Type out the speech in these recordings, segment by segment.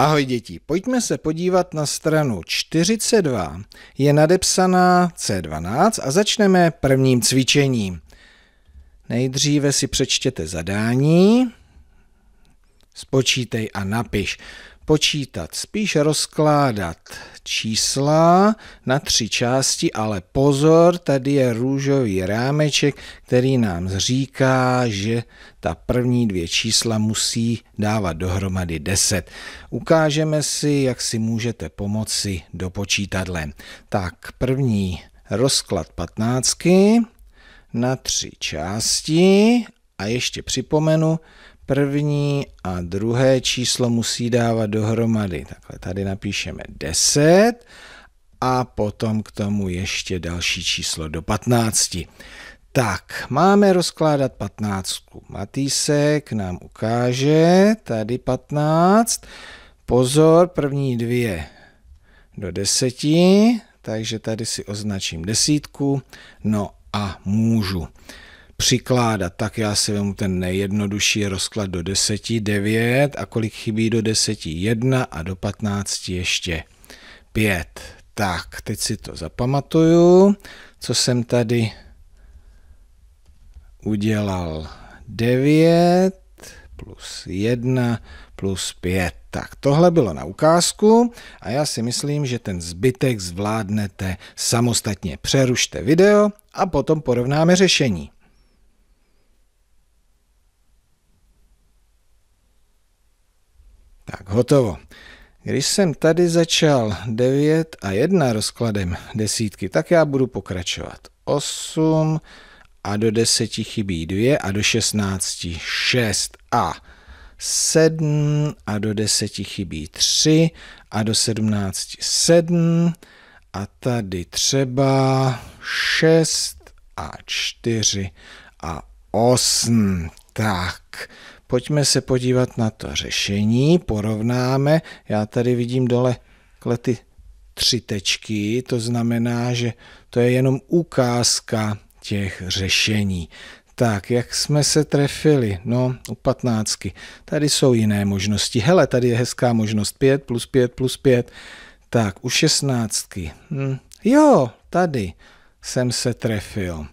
Ahoj děti, pojďme se podívat na stranu 42. Je nadepsaná C12 a začneme prvním cvičením. Nejdříve si přečtěte zadání, spočítej a napiš počítat, spíš rozkládat čísla na tři části, ale pozor, tady je růžový rámeček, který nám říká, že ta první dvě čísla musí dávat dohromady 10. Ukážeme si, jak si můžete pomoci do počítadle. Tak, první rozklad patnáctky na tři části a ještě připomenu, první a druhé číslo musí dávat dohromady. Takhle tady napíšeme 10 a potom k tomu ještě další číslo do 15. Tak, máme rozkládat 15. Matýsek nám ukáže, tady 15. Pozor, první dvě do deseti, takže tady si označím desítku, no a můžu přikládat. Tak já si vemu ten nejjednodušší rozklad do 10, 9 a kolik chybí do 10, 1 a do 15 ještě 5. Tak, teď si to zapamatuju, co jsem tady udělal 9 plus 1 plus 5. Tak tohle bylo na ukázku a já si myslím, že ten zbytek zvládnete samostatně. Přerušte video a potom porovnáme řešení. Tak hotovo. Když jsem tady začal 9 a 1 rozkladem desítky, tak já budu pokračovat. 8 a do 10 chybí 2 a do 16 6 a 7 a do 10 chybí 3 a do 17 7 a tady třeba 6 a 4 a 8. Tak, pojďme se podívat na to řešení, porovnáme. Já tady vidím dole klety tři tečky, to znamená, že to je jenom ukázka těch řešení. Tak, jak jsme se trefili? No, u patnáctky. Tady jsou jiné možnosti. Hele, tady je hezká možnost 5 plus 5 plus 5. Tak, u šestnáctky. Hm. Jo, tady jsem se trefil.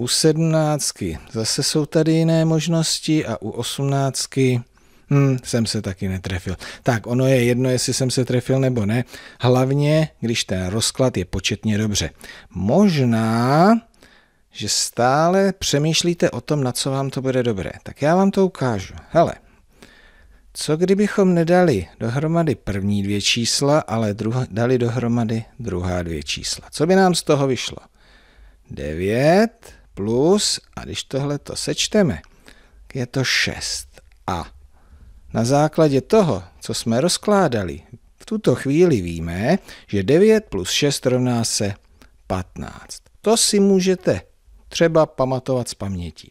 U sedmnáctky zase jsou tady jiné možnosti a u osmnáctky hmm, jsem se taky netrefil. Tak ono je jedno, jestli jsem se trefil nebo ne. Hlavně, když ten rozklad je početně dobře. Možná, že stále přemýšlíte o tom, na co vám to bude dobré. Tak já vám to ukážu. Hele, co kdybychom nedali dohromady první dvě čísla, ale druh- dali dohromady druhá dvě čísla? Co by nám z toho vyšlo? 9 plus, a když tohle to sečteme, je to 6a. Na základě toho, co jsme rozkládali, v tuto chvíli víme, že 9 plus 6 rovná se 15. To si můžete třeba pamatovat z paměti.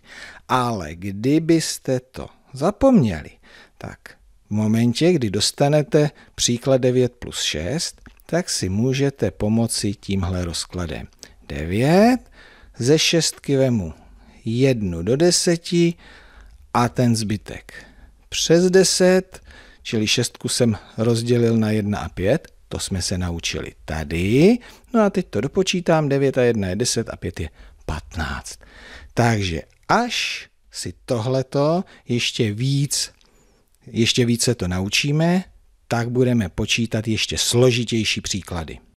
Ale kdybyste to zapomněli, tak v momentě, kdy dostanete příklad 9 plus 6, tak si můžete pomoci tímhle rozkladem. 9 ze šestky vemu jednu do deseti a ten zbytek přes deset, čili šestku jsem rozdělil na jedna a pět, to jsme se naučili tady. No a teď to dopočítám, 9 a 1 je 10 a 5 je 15. Takže až si tohleto ještě víc, ještě více to naučíme, tak budeme počítat ještě složitější příklady.